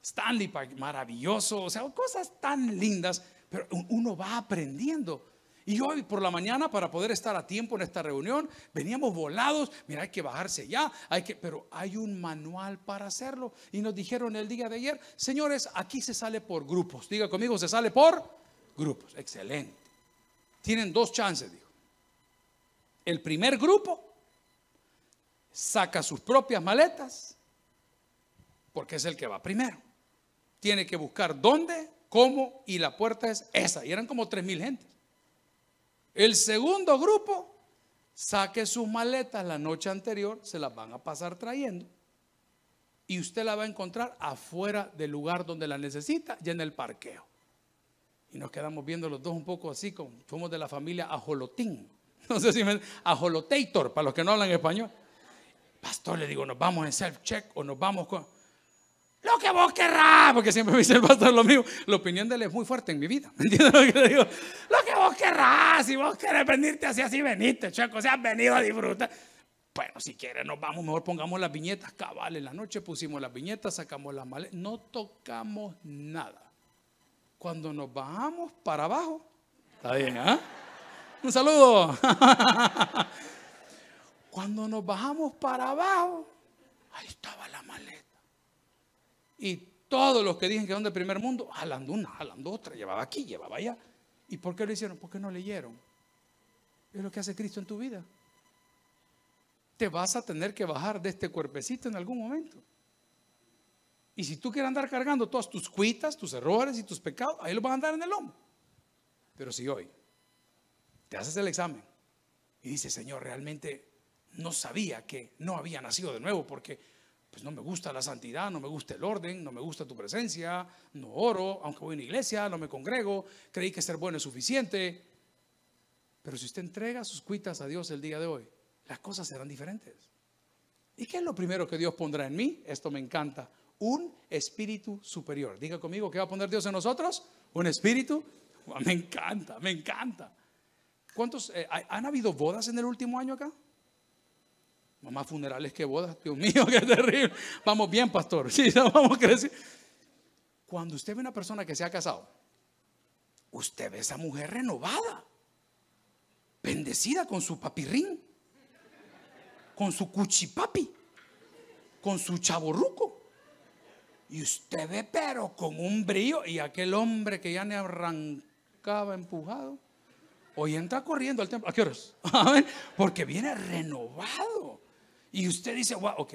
Stanley Park, maravilloso, o sea, cosas tan lindas, pero uno va aprendiendo. Y hoy por la mañana, para poder estar a tiempo en esta reunión, veníamos volados, mira, hay que bajarse ya, hay que, pero hay un manual para hacerlo. Y nos dijeron el día de ayer, señores, aquí se sale por grupos. Diga conmigo, se sale por grupos. Excelente. Tienen dos chances, dijo. El primer grupo saca sus propias maletas, porque es el que va primero tiene que buscar dónde, cómo y la puerta es esa. Y eran como tres mil gentes. El segundo grupo saque sus maletas la noche anterior, se las van a pasar trayendo. Y usted la va a encontrar afuera del lugar donde la necesita, ya en el parqueo. Y nos quedamos viendo los dos un poco así, como fuimos de la familia Ajolotín. No sé si me... Ajoloteitor, para los que no hablan español. Pastor, le digo, ¿nos vamos en self-check o nos vamos con...? Lo que vos querrás, porque siempre me dice el pastor lo mismo. La opinión de él es muy fuerte en mi vida. ¿Me ¿Entiendes lo que le digo? Lo que vos querrás, si vos querés venirte así, así veniste, checo. Si has venido a disfrutar. Bueno, si quieres, nos vamos, mejor pongamos las viñetas. Cabal, en la noche pusimos las viñetas, sacamos las maletas. No tocamos nada. Cuando nos bajamos para abajo, está bien, ¿eh? Un saludo. Cuando nos bajamos para abajo, ahí estaba la maleta. Y todos los que dicen que son del primer mundo, jalando una, jalando otra, llevaba aquí, llevaba allá. ¿Y por qué lo hicieron? Porque no leyeron. Es lo que hace Cristo en tu vida. Te vas a tener que bajar de este cuerpecito en algún momento. Y si tú quieres andar cargando todas tus cuitas, tus errores y tus pecados, ahí lo vas a andar en el lomo. Pero si hoy te haces el examen y dices, Señor, realmente no sabía que no había nacido de nuevo porque pues no me gusta la santidad, no me gusta el orden, no me gusta tu presencia, no oro, aunque voy a una iglesia, no me congrego, creí que ser bueno es suficiente. Pero si usted entrega sus cuitas a Dios el día de hoy, las cosas serán diferentes. ¿Y qué es lo primero que Dios pondrá en mí? Esto me encanta. Un espíritu superior. Diga conmigo, ¿qué va a poner Dios en nosotros? Un espíritu. Me encanta, me encanta. ¿Cuántos eh, han habido bodas en el último año acá? Más funerales que bodas, Dios mío, qué terrible. Vamos bien, pastor. Sí, vamos Cuando usted ve una persona que se ha casado, usted ve a esa mujer renovada, bendecida con su papirrín, con su cuchipapi, con su chaborruco. Y usted ve, pero con un brillo, y aquel hombre que ya le arrancaba empujado, hoy entra corriendo al templo. ¿A qué Porque viene renovado. Y usted dice, wow, ok,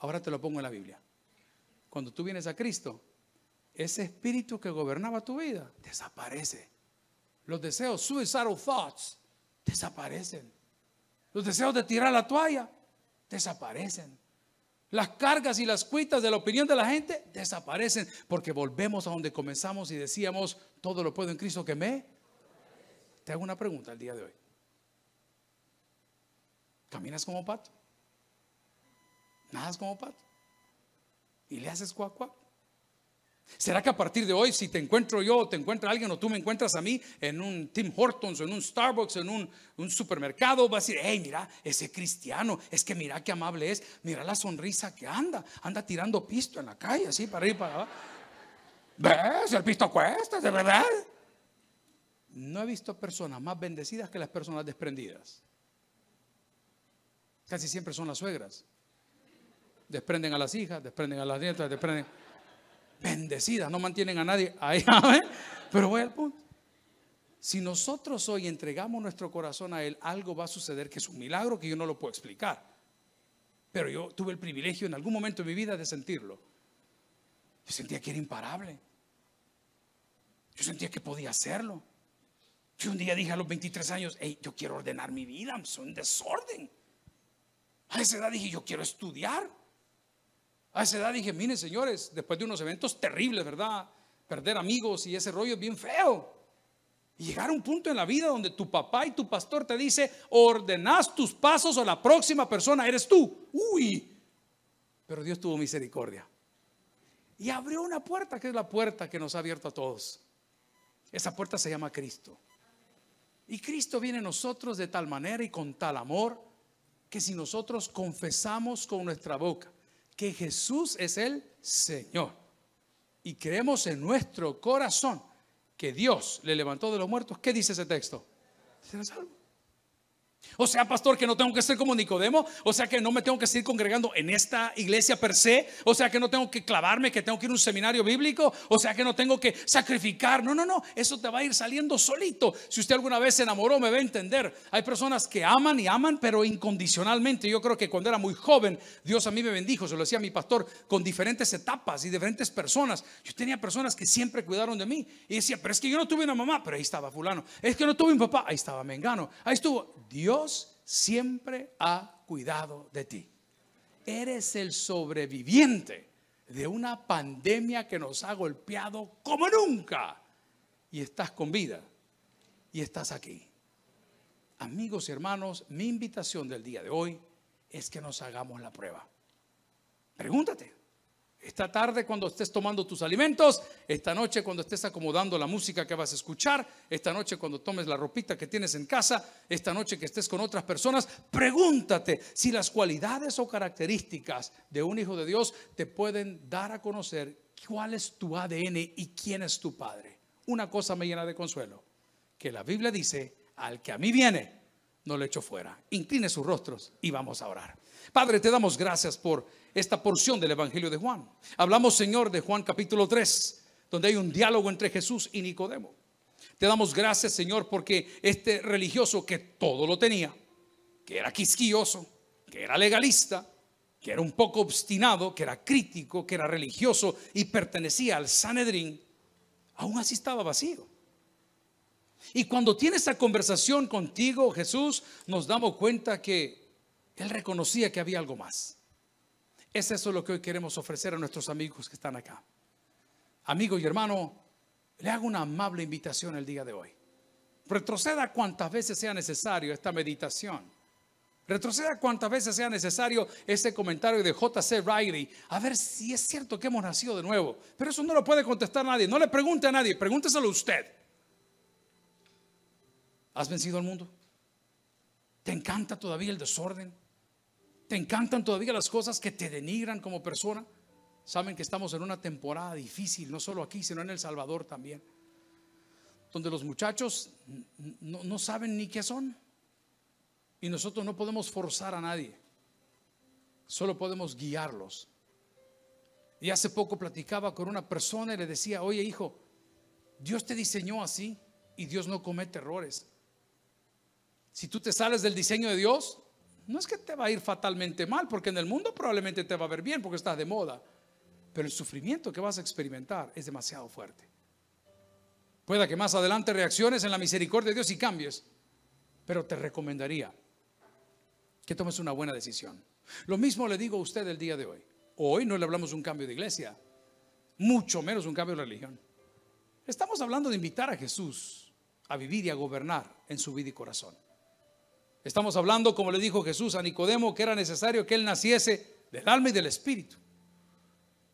ahora te lo pongo en la Biblia. Cuando tú vienes a Cristo, ese espíritu que gobernaba tu vida desaparece. Los deseos, suicidal thoughts, desaparecen. Los deseos de tirar la toalla, desaparecen. Las cargas y las cuitas de la opinión de la gente desaparecen porque volvemos a donde comenzamos y decíamos, todo lo puedo en Cristo que me. Te hago una pregunta el día de hoy. ¿Caminas como pato? Nadas como pato. Y le haces cuac, ¿Será que a partir de hoy, si te encuentro yo, o te encuentra alguien, o tú me encuentras a mí en un Tim Hortons, o en un Starbucks, en un, supermercado, va a decir, hey, mira, ese cristiano, es que mira qué amable es, mira la sonrisa que anda, anda tirando pisto en la calle, así, para arriba para abajo. ¿Ves? El pisto cuesta, de verdad. No he visto personas más bendecidas que las personas desprendidas. Casi siempre son las suegras desprenden a las hijas, desprenden a las nietas, desprenden. Bendecidas, no mantienen a nadie. Ahí, Pero voy al punto. Si nosotros hoy entregamos nuestro corazón a Él, algo va a suceder que es un milagro que yo no lo puedo explicar. Pero yo tuve el privilegio en algún momento de mi vida de sentirlo. Yo sentía que era imparable. Yo sentía que podía hacerlo. Yo un día dije a los 23 años, hey, yo quiero ordenar mi vida, soy un desorden. A esa edad dije, yo quiero estudiar. A esa edad dije, miren señores, después de unos eventos terribles, ¿verdad? Perder amigos y ese rollo es bien feo. Y llegar a un punto en la vida donde tu papá y tu pastor te dice, ordenás tus pasos o la próxima persona eres tú. Uy, pero Dios tuvo misericordia. Y abrió una puerta que es la puerta que nos ha abierto a todos. Esa puerta se llama Cristo. Y Cristo viene a nosotros de tal manera y con tal amor que si nosotros confesamos con nuestra boca que Jesús es el Señor. Y creemos en nuestro corazón que Dios le levantó de los muertos. ¿Qué dice ese texto? O sea, pastor, que no tengo que ser como Nicodemo. O sea, que no me tengo que seguir congregando en esta iglesia per se. O sea, que no tengo que clavarme, que tengo que ir a un seminario bíblico. O sea, que no tengo que sacrificar. No, no, no. Eso te va a ir saliendo solito. Si usted alguna vez se enamoró, me va a entender. Hay personas que aman y aman, pero incondicionalmente. Yo creo que cuando era muy joven, Dios a mí me bendijo. Se lo decía a mi pastor con diferentes etapas y diferentes personas. Yo tenía personas que siempre cuidaron de mí. Y decía, pero es que yo no tuve una mamá, pero ahí estaba fulano. Es que no tuve un papá, ahí estaba Mengano. Ahí estuvo Dios Dios siempre ha cuidado de ti. Eres el sobreviviente de una pandemia que nos ha golpeado como nunca. Y estás con vida. Y estás aquí. Amigos y hermanos, mi invitación del día de hoy es que nos hagamos la prueba. Pregúntate, esta tarde cuando estés tomando tus alimentos, esta noche cuando estés acomodando la música que vas a escuchar, esta noche cuando tomes la ropita que tienes en casa, esta noche que estés con otras personas, pregúntate si las cualidades o características de un hijo de Dios te pueden dar a conocer cuál es tu ADN y quién es tu padre. Una cosa me llena de consuelo, que la Biblia dice, al que a mí viene, no le echo fuera. Incline sus rostros y vamos a orar. Padre, te damos gracias por esta porción del Evangelio de Juan. Hablamos, Señor, de Juan capítulo 3, donde hay un diálogo entre Jesús y Nicodemo. Te damos gracias, Señor, porque este religioso que todo lo tenía, que era quisquilloso, que era legalista, que era un poco obstinado, que era crítico, que era religioso y pertenecía al Sanedrín, aún así estaba vacío. Y cuando tiene esa conversación contigo, Jesús, nos damos cuenta que él reconocía que había algo más. Es eso lo que hoy queremos ofrecer a nuestros amigos que están acá. Amigo y hermano, le hago una amable invitación el día de hoy. Retroceda cuantas veces sea necesario esta meditación. Retroceda cuantas veces sea necesario ese comentario de J.C. Riley. A ver si es cierto que hemos nacido de nuevo. Pero eso no lo puede contestar nadie. No le pregunte a nadie. Pregúnteselo a usted. ¿Has vencido al mundo? ¿Te encanta todavía el desorden? ¿Te encantan todavía las cosas que te denigran como persona? Saben que estamos en una temporada difícil, no solo aquí, sino en El Salvador también, donde los muchachos no, no saben ni qué son. Y nosotros no podemos forzar a nadie, solo podemos guiarlos. Y hace poco platicaba con una persona y le decía, oye hijo, Dios te diseñó así y Dios no comete errores. Si tú te sales del diseño de Dios, no es que te va a ir fatalmente mal, porque en el mundo probablemente te va a ver bien porque estás de moda, pero el sufrimiento que vas a experimentar es demasiado fuerte. Pueda que más adelante reacciones en la misericordia de Dios y cambies, pero te recomendaría que tomes una buena decisión. Lo mismo le digo a usted el día de hoy. Hoy no le hablamos de un cambio de iglesia, mucho menos un cambio de religión. Estamos hablando de invitar a Jesús a vivir y a gobernar en su vida y corazón. Estamos hablando, como le dijo Jesús a Nicodemo, que era necesario que él naciese del alma y del espíritu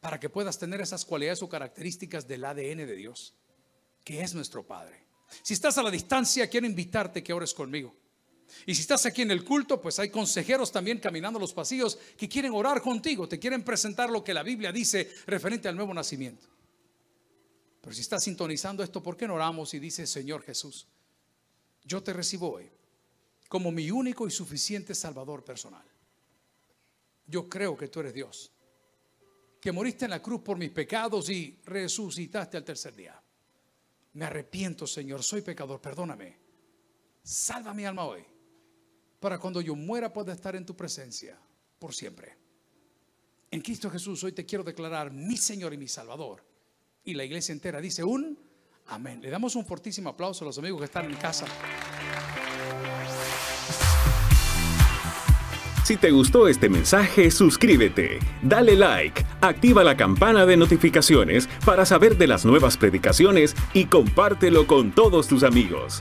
para que puedas tener esas cualidades o características del ADN de Dios, que es nuestro Padre. Si estás a la distancia, quiero invitarte que ores conmigo. Y si estás aquí en el culto, pues hay consejeros también caminando los pasillos que quieren orar contigo, te quieren presentar lo que la Biblia dice referente al nuevo nacimiento. Pero si estás sintonizando esto, ¿por qué no oramos y dices, Señor Jesús, yo te recibo hoy como mi único y suficiente Salvador personal. Yo creo que tú eres Dios, que moriste en la cruz por mis pecados y resucitaste al tercer día. Me arrepiento, Señor, soy pecador, perdóname. Salva mi alma hoy, para cuando yo muera pueda estar en tu presencia por siempre. En Cristo Jesús hoy te quiero declarar mi Señor y mi Salvador. Y la iglesia entera dice un amén. Le damos un fortísimo aplauso a los amigos que están en casa. Si te gustó este mensaje, suscríbete, dale like, activa la campana de notificaciones para saber de las nuevas predicaciones y compártelo con todos tus amigos.